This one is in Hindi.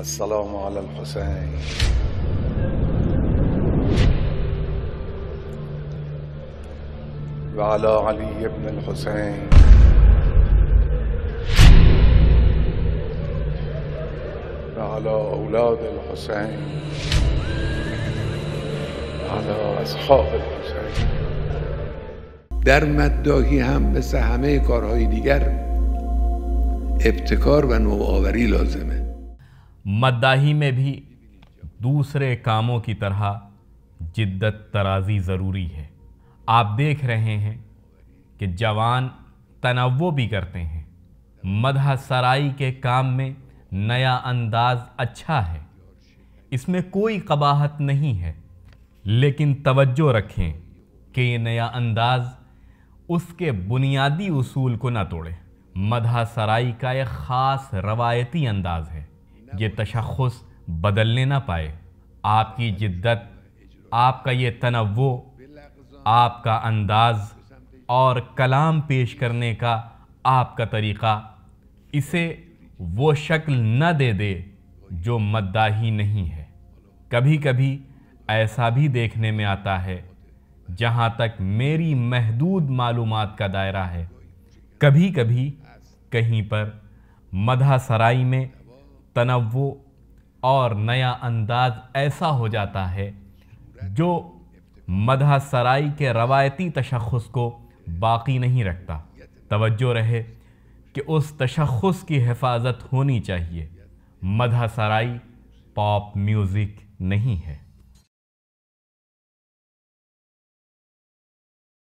السلام على الحسين وعلى علي بن الحسين وعلى أولاد الحسين وعلى أصحاب الحسين در مدداهی هم مثل همه کارهای دیگر ابتکار و نوآوری لازمه मद्दाही में भी दूसरे कामों की तरह जिद्दत तराजी ज़रूरी है आप देख रहे हैं कि जवान तनवो भी करते हैं मदह सराई के काम में नया अंदाज अच्छा है इसमें कोई कबाहत नहीं है लेकिन तवज्जो रखें कि ये नया अंदाज उसके बुनियादी उसूल को ना तोड़े मदह सराई का एक ख़ास रवायती अंदाज है ये तशखस बदलने ना पाए आपकी जिद्दत आपका ये तनवो आपका अंदाज़ और कलाम पेश करने का आपका तरीक़ा इसे वो शक्ल न दे दे जो मद्दाही नहीं है कभी कभी ऐसा भी देखने में आता है जहाँ तक मेरी महदूद मालूम का दायरा है कभी कभी कहीं पर मधा सराई में तनवु और नया अंदाज ऐसा हो जाता है जो मदह सराई के रवायती तशखस को बाकी नहीं रखता तवज्जो रहे कि उस तशखस की हिफाजत होनी चाहिए मदह सराई पॉप म्यूज़िक नहीं है